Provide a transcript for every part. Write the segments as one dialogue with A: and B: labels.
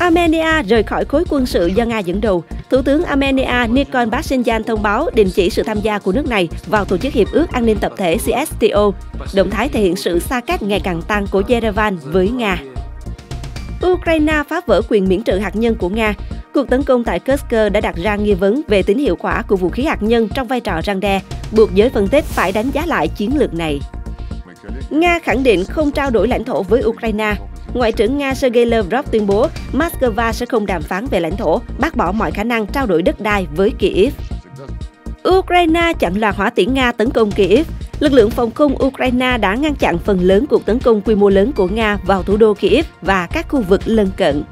A: Armenia rời khỏi khối quân sự do Nga dẫn đầu. Thủ tướng Armenia Nikol Pashinyan thông báo đình chỉ sự tham gia của nước này vào Tổ chức Hiệp ước An ninh Tập thể CSTO. Động thái thể hiện sự xa cách ngày càng tăng của Yerevan với Nga. Ukraine phá vỡ quyền miễn trừ hạt nhân của Nga. Cuộc tấn công tại Kursk đã đặt ra nghi vấn về tính hiệu quả của vũ khí hạt nhân trong vai trò răng đe, buộc giới phân tích phải đánh giá lại chiến lược này. Nga khẳng định không trao đổi lãnh thổ với Ukraine. Ngoại trưởng Nga Sergei Lavrov tuyên bố Moscow sẽ không đàm phán về lãnh thổ, bác bỏ mọi khả năng trao đổi đất đai với Kyiv. Ukraine chặn loạt hỏa tiễn Nga tấn công Kyiv. Lực lượng phòng không Ukraine đã ngăn chặn phần lớn cuộc tấn công quy mô lớn của Nga vào thủ đô Kyiv và các khu vực lân cận.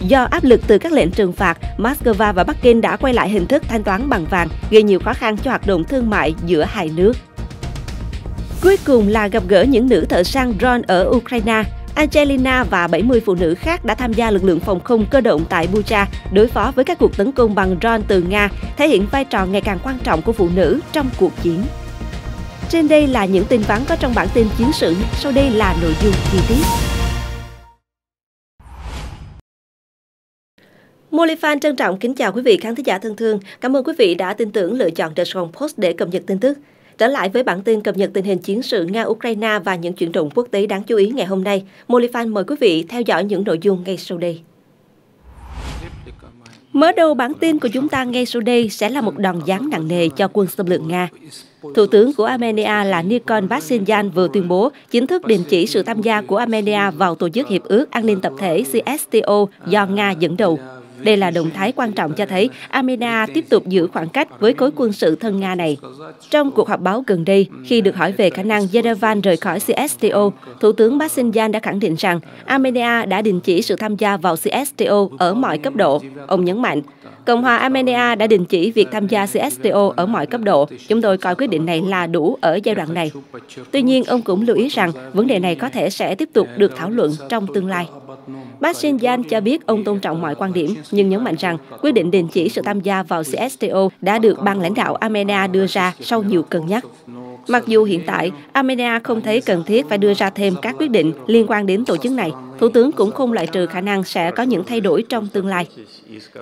A: Do áp lực từ các lệnh trừng phạt, Moscow và Bắc Kinh đã quay lại hình thức thanh toán bằng vàng, gây nhiều khó khăn cho hoạt động thương mại giữa hai nước. Cuối cùng là gặp gỡ những nữ thợ săn drone ở Ukraine. Angelina và 70 phụ nữ khác đã tham gia lực lượng phòng không cơ động tại Bucha đối phó với các cuộc tấn công bằng drone từ Nga, thể hiện vai trò ngày càng quan trọng của phụ nữ trong cuộc chiến. Trên đây là những tin vắn có trong bản tin chiến sự, sau đây là nội dung chi tiết. Molifan trân trọng kính chào quý vị khán thính giả thân thương. Cảm ơn quý vị đã tin tưởng lựa chọn The Strong Post để cập nhật tin tức. Trở lại với bản tin cập nhật tình hình chiến sự Nga-Ukraine và những chuyển động quốc tế đáng chú ý ngày hôm nay, Molifan mời quý vị theo dõi những nội dung ngay sau đây. Mở đầu bản tin của chúng ta ngay sau đây sẽ là một đòn giáng nặng nề cho quân xâm lược Nga. Thủ tướng của Armenia là Nikon Pashinyan vừa tuyên bố chính thức đình chỉ sự tham gia của Armenia vào Tổ chức Hiệp ước An ninh Tập thể CSTO do Nga dẫn đầu. Đây là động thái quan trọng cho thấy Armenia tiếp tục giữ khoảng cách với khối quân sự thân Nga này. Trong cuộc họp báo gần đây, khi được hỏi về khả năng Yerevan rời khỏi CSTO, Thủ tướng Pashinyan đã khẳng định rằng Armenia đã đình chỉ sự tham gia vào CSTO ở mọi cấp độ. Ông nhấn mạnh, Cộng hòa Armenia đã đình chỉ việc tham gia CSTO ở mọi cấp độ. Chúng tôi coi quyết định này là đủ ở giai đoạn này. Tuy nhiên, ông cũng lưu ý rằng vấn đề này có thể sẽ tiếp tục được thảo luận trong tương lai. Bác Shinzan cho biết ông tôn trọng mọi quan điểm, nhưng nhấn mạnh rằng quyết định đình chỉ sự tham gia vào CSTO đã được ban lãnh đạo Armenia đưa ra sau nhiều cân nhắc. Mặc dù hiện tại, Armenia không thấy cần thiết phải đưa ra thêm các quyết định liên quan đến tổ chức này, Thủ tướng cũng không loại trừ khả năng sẽ có những thay đổi trong tương lai.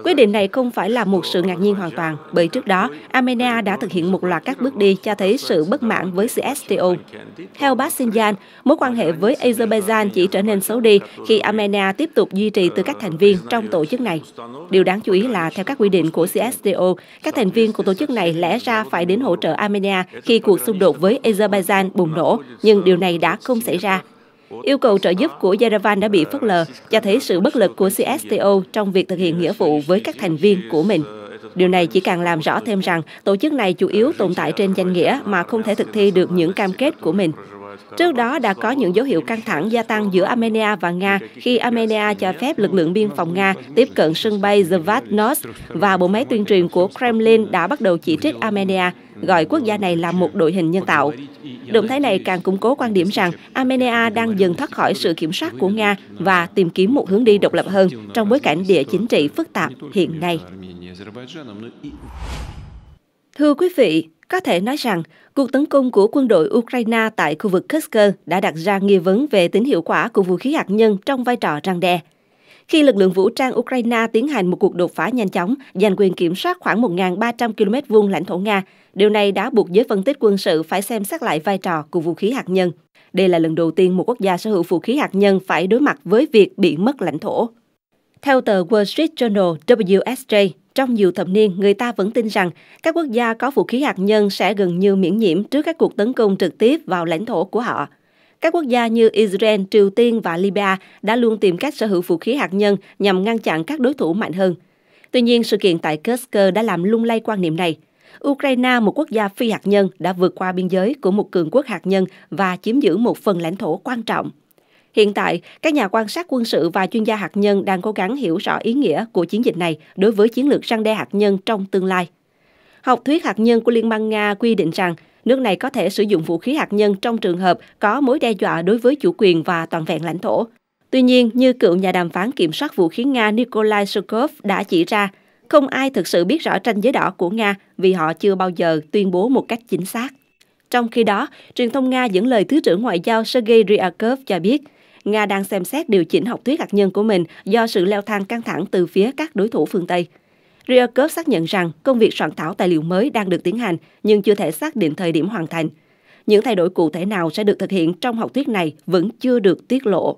A: Quyết định này không phải là một sự ngạc nhiên hoàn toàn, bởi trước đó, Armenia đã thực hiện một loạt các bước đi cho thấy sự bất mãn với CSTO. Theo Basinjan, mối quan hệ với Azerbaijan chỉ trở nên xấu đi khi Armenia tiếp tục duy trì tư cách thành viên trong tổ chức này. Điều đáng chú ý là theo các quy định của CSTO, các thành viên của tổ chức này lẽ ra phải đến hỗ trợ Armenia khi cuộc xung đột với Azerbaijan bùng nổ, nhưng điều này đã không xảy ra Yêu cầu trợ giúp của Yerevan đã bị ờ, phớt lờ, cho thấy sự bất lực của CSTO trong việc thực hiện nghĩa vụ với các thành viên của mình. Điều này chỉ càng làm rõ thêm rằng tổ chức này chủ yếu tồn tại trên danh nghĩa mà không thể thực thi được những cam kết của mình. Trước đó đã có những dấu hiệu căng thẳng gia tăng giữa Armenia và Nga khi Armenia cho phép lực lượng biên phòng Nga tiếp cận sân bay Zvatnos và bộ máy tuyên truyền của Kremlin đã bắt đầu chỉ trích Armenia gọi quốc gia này là một đội hình nhân tạo. Động thái này càng củng cố quan điểm rằng Armenia đang dần thoát khỏi sự kiểm soát của Nga và tìm kiếm một hướng đi độc lập hơn trong bối cảnh địa chính trị phức tạp hiện nay. Thưa quý vị, có thể nói rằng, cuộc tấn công của quân đội Ukraine tại khu vực Kursk đã đặt ra nghi vấn về tính hiệu quả của vũ khí hạt nhân trong vai trò răng đe. Khi lực lượng vũ trang Ukraine tiến hành một cuộc đột phá nhanh chóng, giành quyền kiểm soát khoảng 1.300 km vuông lãnh thổ Nga, điều này đã buộc giới phân tích quân sự phải xem xét lại vai trò của vũ khí hạt nhân. Đây là lần đầu tiên một quốc gia sở hữu vũ khí hạt nhân phải đối mặt với việc bị mất lãnh thổ. Theo tờ Wall Street Journal WSJ, trong nhiều thập niên, người ta vẫn tin rằng các quốc gia có vũ khí hạt nhân sẽ gần như miễn nhiễm trước các cuộc tấn công trực tiếp vào lãnh thổ của họ. Các quốc gia như Israel, Triều Tiên và Libya đã luôn tìm cách sở hữu vũ khí hạt nhân nhằm ngăn chặn các đối thủ mạnh hơn. Tuy nhiên, sự kiện tại Kursk đã làm lung lay quan niệm này. Ukraine, một quốc gia phi hạt nhân, đã vượt qua biên giới của một cường quốc hạt nhân và chiếm giữ một phần lãnh thổ quan trọng. Hiện tại, các nhà quan sát quân sự và chuyên gia hạt nhân đang cố gắng hiểu rõ ý nghĩa của chiến dịch này đối với chiến lược răng đe hạt nhân trong tương lai. Học thuyết hạt nhân của Liên bang Nga quy định rằng nước này có thể sử dụng vũ khí hạt nhân trong trường hợp có mối đe dọa đối với chủ quyền và toàn vẹn lãnh thổ. Tuy nhiên, như cựu nhà đàm phán kiểm soát vũ khí Nga Nikolai Sokov đã chỉ ra, không ai thực sự biết rõ tranh giới đỏ của Nga vì họ chưa bao giờ tuyên bố một cách chính xác. Trong khi đó, truyền thông Nga dẫn lời Thứ trưởng Ngoại giao Sergei Ryakov cho biết, Nga đang xem xét điều chỉnh học thuyết hạt nhân của mình do sự leo thang căng thẳng từ phía các đối thủ phương Tây. Ryakov xác nhận rằng công việc soạn thảo tài liệu mới đang được tiến hành nhưng chưa thể xác định thời điểm hoàn thành. Những thay đổi cụ thể nào sẽ được thực hiện trong học thuyết này vẫn chưa được tiết lộ.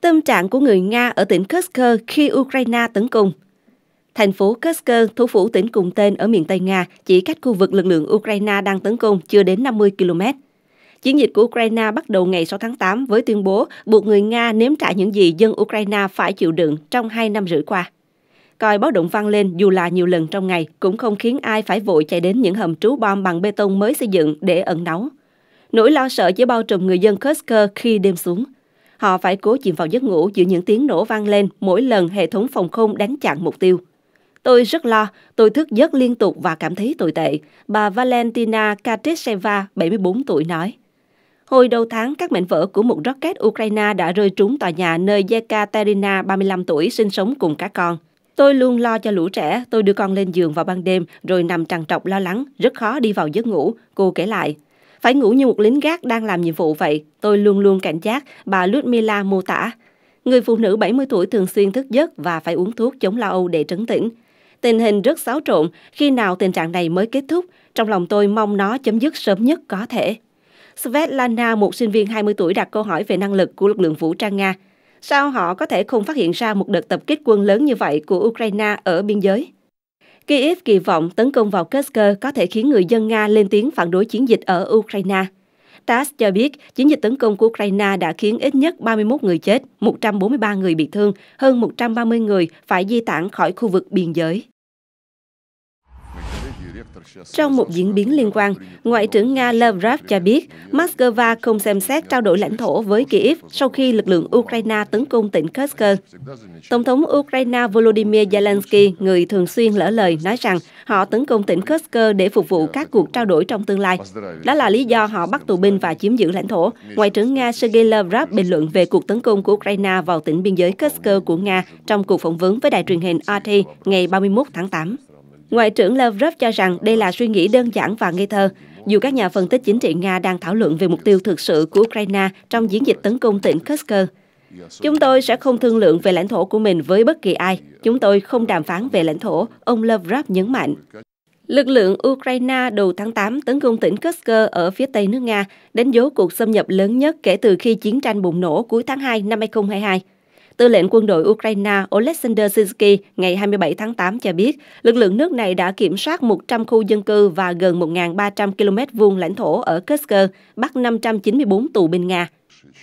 A: Tâm trạng của người Nga ở tỉnh Kursk khi Ukraine tấn công Thành phố Kursk, thủ phủ tỉnh cùng tên ở miền Tây Nga, chỉ cách khu vực lực lượng Ukraine đang tấn công chưa đến 50 km. Chiến dịch của Ukraine bắt đầu ngày 6 tháng 8 với tuyên bố buộc người Nga nếm trả những gì dân Ukraine phải chịu đựng trong hai năm rưỡi qua. Còi báo động vang lên dù là nhiều lần trong ngày cũng không khiến ai phải vội chạy đến những hầm trú bom bằng bê tông mới xây dựng để ẩn náu. Nỗi lo sợ chỉ bao trùm người dân Kursk khi đêm xuống. Họ phải cố chìm vào giấc ngủ giữa những tiếng nổ vang lên mỗi lần hệ thống phòng không đánh chặn mục tiêu. Tôi rất lo, tôi thức giấc liên tục và cảm thấy tồi tệ, bà Valentina Katesheva, 74 tuổi nói. Hồi đầu tháng, các mảnh vỡ của một rocket Ukraine đã rơi trúng tòa nhà nơi Yekaterina, 35 tuổi, sinh sống cùng các con. Tôi luôn lo cho lũ trẻ, tôi đưa con lên giường vào ban đêm rồi nằm trằn trọc lo lắng, rất khó đi vào giấc ngủ, cô kể lại. Phải ngủ như một lính gác đang làm nhiệm vụ vậy, tôi luôn luôn cảnh giác, bà Ludmila mô tả. Người phụ nữ 70 tuổi thường xuyên thức giấc và phải uống thuốc chống lo âu để trấn tĩnh. Tình hình rất xáo trộn, khi nào tình trạng này mới kết thúc, trong lòng tôi mong nó chấm dứt sớm nhất có thể. Svetlana, một sinh viên 20 tuổi, đặt câu hỏi về năng lực của lực lượng vũ trang Nga. Sao họ có thể không phát hiện ra một đợt tập kích quân lớn như vậy của Ukraine ở biên giới? Kyiv kỳ vọng tấn công vào Kursk có thể khiến người dân Nga lên tiếng phản đối chiến dịch ở Ukraine. TASS cho biết chiến dịch tấn công của Ukraine đã khiến ít nhất 31 người chết, 143 người bị thương, hơn 130 người phải di tản khỏi khu vực biên giới. Trong một diễn biến liên quan, Ngoại trưởng Nga Lavrov cho biết Moscow không xem xét trao đổi lãnh thổ với Kyiv sau khi lực lượng Ukraine tấn công tỉnh Kursk. Tổng thống Ukraine Volodymyr Zelensky, người thường xuyên lỡ lời, nói rằng họ tấn công tỉnh Kursk để phục vụ các cuộc trao đổi trong tương lai. Đó là lý do họ bắt tù binh và chiếm giữ lãnh thổ. Ngoại trưởng Nga Sergei Lavrov bình luận về cuộc tấn công của Ukraine vào tỉnh biên giới Kursk của Nga trong cuộc phỏng vấn với đài truyền hình RT ngày 31 tháng 8. Ngoại trưởng Lavrov cho rằng đây là suy nghĩ đơn giản và ngây thơ, dù các nhà phân tích chính trị Nga đang thảo luận về mục tiêu thực sự của Ukraine trong diễn dịch tấn công tỉnh Kursk. Chúng tôi sẽ không thương lượng về lãnh thổ của mình với bất kỳ ai. Chúng tôi không đàm phán về lãnh thổ, ông Lavrov nhấn mạnh. Lực lượng Ukraine đầu tháng 8 tấn công tỉnh Kursk ở phía tây nước Nga, đánh dấu cuộc xâm nhập lớn nhất kể từ khi chiến tranh bùng nổ cuối tháng 2 năm 2022. Tư lệnh quân đội Ukraine Oleksandr Sinsky ngày 27 tháng 8 cho biết, lực lượng nước này đã kiểm soát 100 khu dân cư và gần 1.300 km vuông lãnh thổ ở Kursk, bắt 594 tù binh Nga.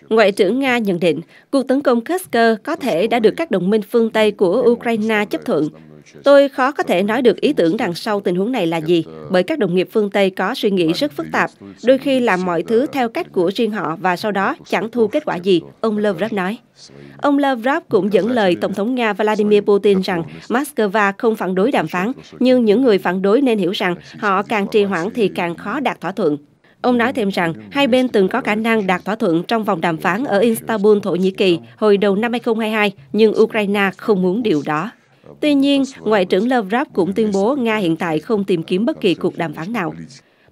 A: Ngoại trưởng Nga nhận định, cuộc tấn công Kursk có thể đã được các đồng minh phương Tây của Ukraine chấp thuận Tôi khó có thể nói được ý tưởng đằng sau tình huống này là gì, bởi các đồng nghiệp phương Tây có suy nghĩ rất phức tạp, đôi khi làm mọi thứ theo cách của riêng họ và sau đó chẳng thu kết quả gì, ông Lavrov nói. Ông Lavrov cũng dẫn lời Tổng thống Nga Vladimir Putin rằng Moscow không phản đối đàm phán, nhưng những người phản đối nên hiểu rằng họ càng trì hoãn thì càng khó đạt thỏa thuận. Ông nói thêm rằng hai bên từng có khả năng đạt thỏa thuận trong vòng đàm phán ở Istanbul, Thổ Nhĩ Kỳ hồi đầu năm 2022, nhưng Ukraine không muốn điều đó. Tuy nhiên, Ngoại trưởng Lavrov cũng tuyên bố Nga hiện tại không tìm kiếm bất kỳ cuộc đàm phán nào.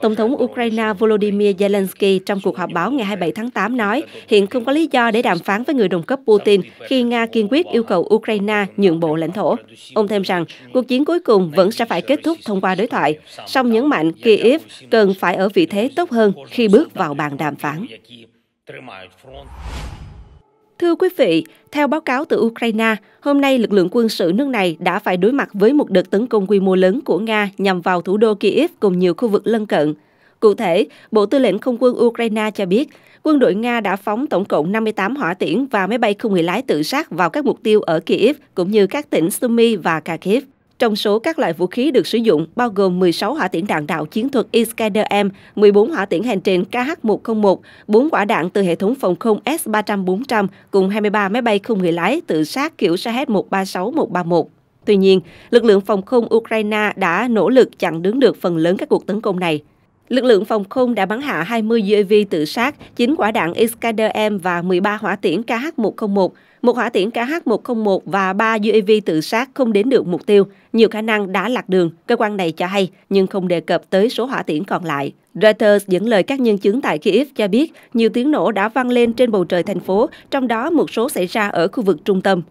A: Tổng thống Ukraine Volodymyr Zelensky trong cuộc họp báo ngày 27 tháng 8 nói hiện không có lý do để đàm phán với người đồng cấp Putin khi Nga kiên quyết yêu cầu Ukraine nhượng bộ lãnh thổ. Ông thêm rằng cuộc chiến cuối cùng vẫn sẽ phải kết thúc thông qua đối thoại, song nhấn mạnh Kyiv cần phải ở vị thế tốt hơn khi bước vào bàn đàm phán. Thưa quý vị, theo báo cáo từ Ukraine, hôm nay lực lượng quân sự nước này đã phải đối mặt với một đợt tấn công quy mô lớn của Nga nhằm vào thủ đô Kyiv cùng nhiều khu vực lân cận. Cụ thể, Bộ Tư lệnh Không quân Ukraine cho biết, quân đội Nga đã phóng tổng cộng 58 hỏa tiễn và máy bay không người lái tự sát vào các mục tiêu ở Kyiv cũng như các tỉnh Sumy và Kharkiv. Trong số các loại vũ khí được sử dụng bao gồm 16 hỏa tiễn đạn đạo chiến thuật Iskander-M, 14 hỏa tiễn hành trình KH-101, 4 quả đạn từ hệ thống phòng không S-300-400 cùng 23 máy bay không người lái tự sát kiểu Shahed-136-131. Tuy nhiên, lực lượng phòng không Ukraine đã nỗ lực chặn đứng được phần lớn các cuộc tấn công này. Lực lượng phòng không đã bắn hạ 20 UAV tự sát, 9 quả đạn Iskander-M và 13 hỏa tiễn KH-101, một hỏa tiễn KH-101 và 3 UAV tự sát không đến được mục tiêu, nhiều khả năng đã lạc đường, cơ quan này cho hay, nhưng không đề cập tới số hỏa tiễn còn lại. Reuters dẫn lời các nhân chứng tại Kiev cho biết nhiều tiếng nổ đã vang lên trên bầu trời thành phố, trong đó một số xảy ra ở khu vực trung tâm.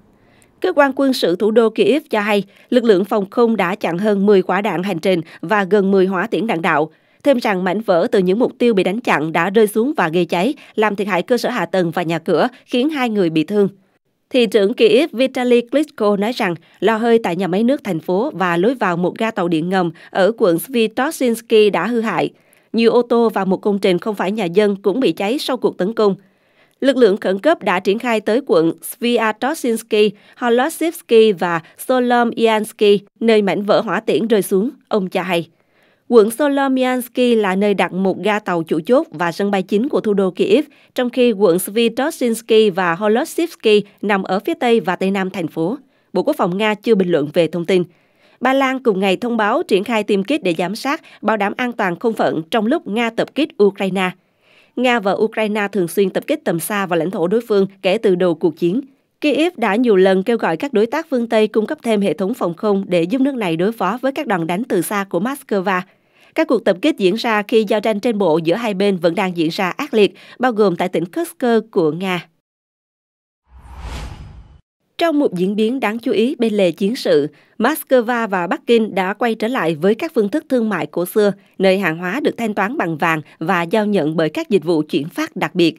A: Cơ quan quân sự thủ đô Kiev cho hay, lực lượng phòng không đã chặn hơn 10 quả đạn hành trình và gần 10 hỏa tiễn đạn đạo. Thêm rằng mảnh vỡ từ những mục tiêu bị đánh chặn đã rơi xuống và gây cháy, làm thiệt hại cơ sở hạ tầng và nhà cửa, khiến hai người bị thương. Thị trưởng Kyiv Vitaly Klitschko nói rằng lò hơi tại nhà máy nước thành phố và lối vào một ga tàu điện ngầm ở quận Svitoshinsky đã hư hại. Nhiều ô tô và một công trình không phải nhà dân cũng bị cháy sau cuộc tấn công. Lực lượng khẩn cấp đã triển khai tới quận Sviatoshinsky, Holosivsky và Solomyansky, nơi mảnh vỡ hỏa tiễn rơi xuống, ông cho hay. Quận Solomiansky là nơi đặt một ga tàu chủ chốt và sân bay chính của thủ đô Kyiv, trong khi quận Svitozhinsky và Holosivsky nằm ở phía tây và tây nam thành phố. Bộ Quốc phòng Nga chưa bình luận về thông tin. Ba Lan cùng ngày thông báo triển khai tiêm kích để giám sát, bảo đảm an toàn không phận trong lúc Nga tập kích Ukraine. Nga và Ukraine thường xuyên tập kích tầm xa vào lãnh thổ đối phương kể từ đầu cuộc chiến. Kyiv đã nhiều lần kêu gọi các đối tác phương Tây cung cấp thêm hệ thống phòng không để giúp nước này đối phó với các đòn đánh từ xa của Moscow các cuộc tập kích diễn ra khi giao tranh trên bộ giữa hai bên vẫn đang diễn ra ác liệt, bao gồm tại tỉnh Kursk của Nga. Trong một diễn biến đáng chú ý bên lề chiến sự, Moscow và Bắc Kinh đã quay trở lại với các phương thức thương mại cổ xưa, nơi hàng hóa được thanh toán bằng vàng và giao nhận bởi các dịch vụ chuyển phát đặc biệt.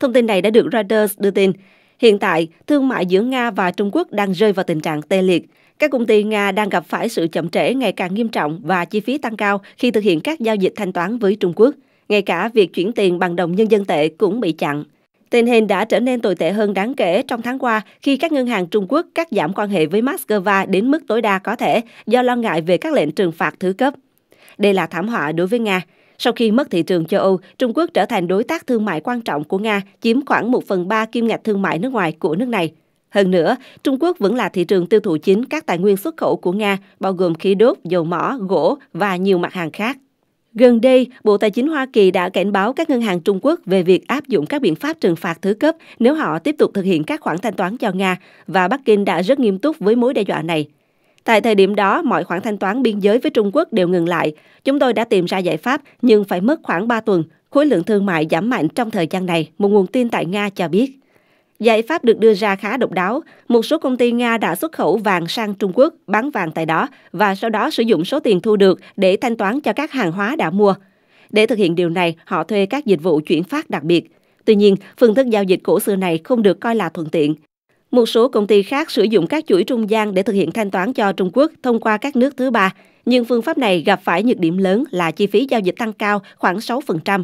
A: Thông tin này đã được Reuters đưa tin. Hiện tại, thương mại giữa Nga và Trung Quốc đang rơi vào tình trạng tê liệt. Các công ty Nga đang gặp phải sự chậm trễ ngày càng nghiêm trọng và chi phí tăng cao khi thực hiện các giao dịch thanh toán với Trung Quốc. Ngay cả việc chuyển tiền bằng đồng nhân dân tệ cũng bị chặn. Tình hình đã trở nên tồi tệ hơn đáng kể trong tháng qua khi các ngân hàng Trung Quốc cắt giảm quan hệ với Moscow đến mức tối đa có thể do lo ngại về các lệnh trừng phạt thứ cấp. Đây là thảm họa đối với Nga. Sau khi mất thị trường châu Âu, Trung Quốc trở thành đối tác thương mại quan trọng của Nga, chiếm khoảng 1 phần 3 kim ngạch thương mại nước ngoài của nước này. Hơn nữa, Trung Quốc vẫn là thị trường tiêu thụ chính các tài nguyên xuất khẩu của Nga, bao gồm khí đốt, dầu mỏ, gỗ và nhiều mặt hàng khác. Gần đây, Bộ Tài chính Hoa Kỳ đã cảnh báo các ngân hàng Trung Quốc về việc áp dụng các biện pháp trừng phạt thứ cấp nếu họ tiếp tục thực hiện các khoản thanh toán cho Nga và Bắc Kinh đã rất nghiêm túc với mối đe dọa này. Tại thời điểm đó, mọi khoản thanh toán biên giới với Trung Quốc đều ngừng lại. Chúng tôi đã tìm ra giải pháp nhưng phải mất khoảng 3 tuần. Khối lượng thương mại giảm mạnh trong thời gian này, một nguồn tin tại Nga cho biết. Giải pháp được đưa ra khá độc đáo. Một số công ty Nga đã xuất khẩu vàng sang Trung Quốc, bán vàng tại đó và sau đó sử dụng số tiền thu được để thanh toán cho các hàng hóa đã mua. Để thực hiện điều này, họ thuê các dịch vụ chuyển phát đặc biệt. Tuy nhiên, phương thức giao dịch cổ xưa này không được coi là thuận tiện. Một số công ty khác sử dụng các chuỗi trung gian để thực hiện thanh toán cho Trung Quốc thông qua các nước thứ ba, nhưng phương pháp này gặp phải nhược điểm lớn là chi phí giao dịch tăng cao khoảng 6%.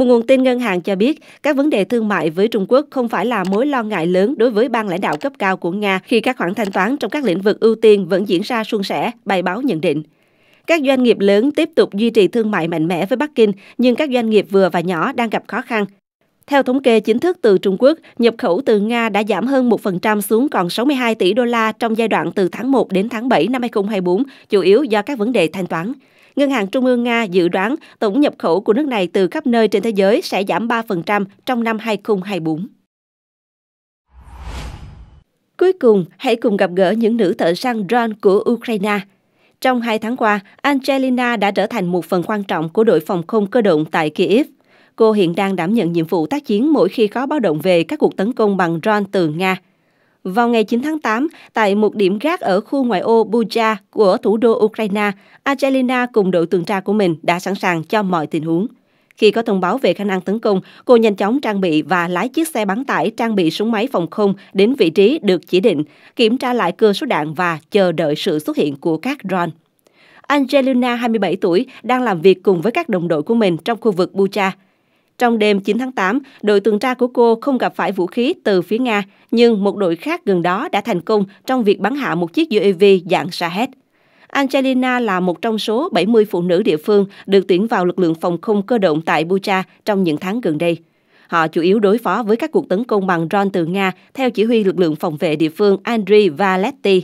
A: Một nguồn tin ngân hàng cho biết, các vấn đề thương mại với Trung Quốc không phải là mối lo ngại lớn đối với ban lãnh đạo cấp cao của Nga khi các khoản thanh toán trong các lĩnh vực ưu tiên vẫn diễn ra suôn sẻ, bài báo nhận định. Các doanh nghiệp lớn tiếp tục duy trì thương mại mạnh mẽ với Bắc Kinh, nhưng các doanh nghiệp vừa và nhỏ đang gặp khó khăn. Theo thống kê chính thức từ Trung Quốc, nhập khẩu từ Nga đã giảm hơn 1% xuống còn 62 tỷ đô la trong giai đoạn từ tháng 1 đến tháng 7 năm 2024, chủ yếu do các vấn đề thanh toán. Ngân hàng Trung ương Nga dự đoán tổng nhập khẩu của nước này từ khắp nơi trên thế giới sẽ giảm 3% trong năm 2024. Cuối cùng, hãy cùng gặp gỡ những nữ thợ săn drone của Ukraine. Trong hai tháng qua, Angelina đã trở thành một phần quan trọng của đội phòng không cơ động tại Kiev. Cô hiện đang đảm nhận nhiệm vụ tác chiến mỗi khi có báo động về các cuộc tấn công bằng drone từ Nga – vào ngày 9 tháng 8, tại một điểm gác ở khu ngoại ô Bucha của thủ đô Ukraine, Angelina cùng đội tuần tra của mình đã sẵn sàng cho mọi tình huống. Khi có thông báo về khả năng tấn công, cô nhanh chóng trang bị và lái chiếc xe bán tải trang bị súng máy phòng không đến vị trí được chỉ định, kiểm tra lại cơ số đạn và chờ đợi sự xuất hiện của các drone. Angelina, 27 tuổi, đang làm việc cùng với các đồng đội của mình trong khu vực Bucha. Trong đêm 9 tháng 8, đội tuần tra của cô không gặp phải vũ khí từ phía Nga, nhưng một đội khác gần đó đã thành công trong việc bắn hạ một chiếc UAV dạng Shahed. Angelina là một trong số 70 phụ nữ địa phương được tuyển vào lực lượng phòng không cơ động tại Bucha trong những tháng gần đây. Họ chủ yếu đối phó với các cuộc tấn công bằng drone từ Nga theo chỉ huy lực lượng phòng vệ địa phương Andriy Valetti.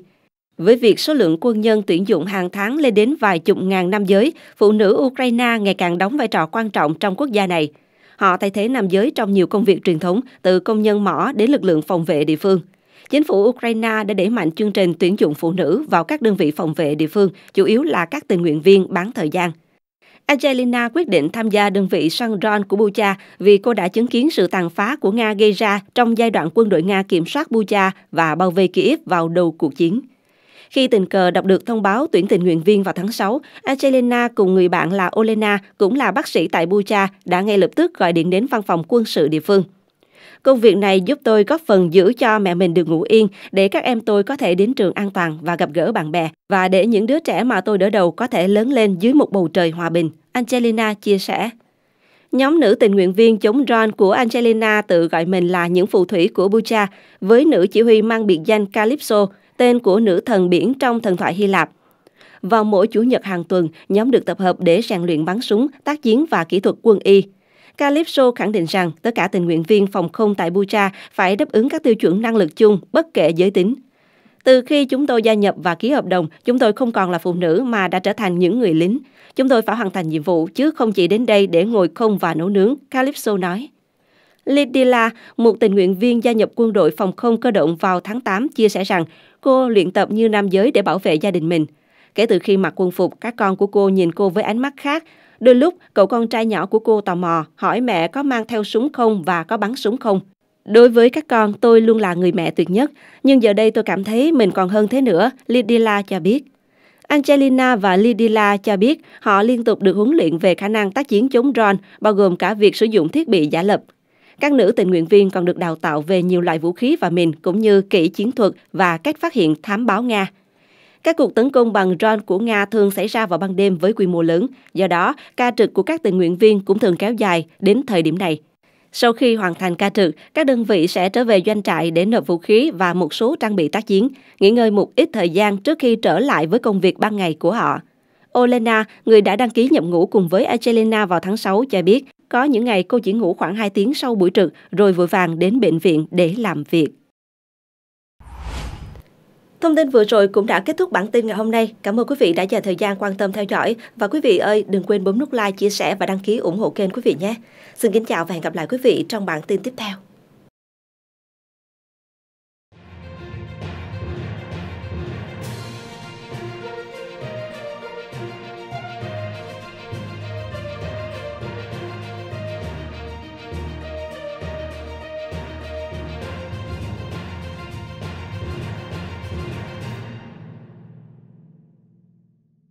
A: Với việc số lượng quân nhân tuyển dụng hàng tháng lên đến vài chục ngàn nam giới, phụ nữ Ukraine ngày càng đóng vai trò quan trọng trong quốc gia này – Họ thay thế nam giới trong nhiều công việc truyền thống, từ công nhân mỏ đến lực lượng phòng vệ địa phương. Chính phủ Ukraine đã đẩy mạnh chương trình tuyển dụng phụ nữ vào các đơn vị phòng vệ địa phương, chủ yếu là các tình nguyện viên bán thời gian. Angelina quyết định tham gia đơn vị săn Ron của Bucha vì cô đã chứng kiến sự tàn phá của Nga gây ra trong giai đoạn quân đội Nga kiểm soát Bucha và bao vây Kiev vào đầu cuộc chiến. Khi tình cờ đọc được thông báo tuyển tình nguyện viên vào tháng 6, Angelina cùng người bạn là Olena, cũng là bác sĩ tại Bucha, đã ngay lập tức gọi điện đến văn phòng quân sự địa phương. Công việc này giúp tôi góp phần giữ cho mẹ mình được ngủ yên để các em tôi có thể đến trường an toàn và gặp gỡ bạn bè và để những đứa trẻ mà tôi đỡ đầu có thể lớn lên dưới một bầu trời hòa bình, Angelina chia sẻ. Nhóm nữ tình nguyện viên chống drone của Angelina tự gọi mình là những phù thủy của Bucha với nữ chỉ huy mang biệt danh Calypso, tên của nữ thần biển trong thần thoại Hy Lạp. Vào mỗi chủ nhật hàng tuần, nhóm được tập hợp để rèn luyện bắn súng, tác chiến và kỹ thuật quân y. Calypso khẳng định rằng tất cả tình nguyện viên phòng không tại Bucha phải đáp ứng các tiêu chuẩn năng lực chung, bất kể giới tính. Từ khi chúng tôi gia nhập và ký hợp đồng, chúng tôi không còn là phụ nữ mà đã trở thành những người lính. Chúng tôi phải hoàn thành nhiệm vụ chứ không chỉ đến đây để ngồi không và nấu nướng, Calypso nói. Lidila, một tình nguyện viên gia nhập quân đội phòng không cơ động vào tháng 8, chia sẻ rằng cô luyện tập như nam giới để bảo vệ gia đình mình. Kể từ khi mặc quân phục, các con của cô nhìn cô với ánh mắt khác. Đôi lúc, cậu con trai nhỏ của cô tò mò, hỏi mẹ có mang theo súng không và có bắn súng không. Đối với các con, tôi luôn là người mẹ tuyệt nhất, nhưng giờ đây tôi cảm thấy mình còn hơn thế nữa, Lydila cho biết. Angelina và Lydila cho biết họ liên tục được huấn luyện về khả năng tác chiến chống drone, bao gồm cả việc sử dụng thiết bị giả lập. Các nữ tình nguyện viên còn được đào tạo về nhiều loại vũ khí và mìn cũng như kỹ chiến thuật và cách phát hiện thám báo Nga. Các cuộc tấn công bằng drone của Nga thường xảy ra vào ban đêm với quy mô lớn, do đó ca trực của các tình nguyện viên cũng thường kéo dài đến thời điểm này. Sau khi hoàn thành ca trực, các đơn vị sẽ trở về doanh trại để nộp vũ khí và một số trang bị tác chiến, nghỉ ngơi một ít thời gian trước khi trở lại với công việc ban ngày của họ. Olena, người đã đăng ký nhập ngũ cùng với Angelina vào tháng 6, cho biết có những ngày cô chỉ ngủ khoảng 2 tiếng sau buổi trực rồi vội vàng đến bệnh viện để làm việc. Thông tin vừa rồi cũng đã kết thúc bản tin ngày hôm nay. Cảm ơn quý vị đã dành thời gian quan tâm theo dõi. Và quý vị ơi, đừng quên bấm nút like, chia sẻ và đăng ký ủng hộ kênh quý vị nhé. Xin kính chào và hẹn gặp lại quý vị trong bản tin tiếp theo.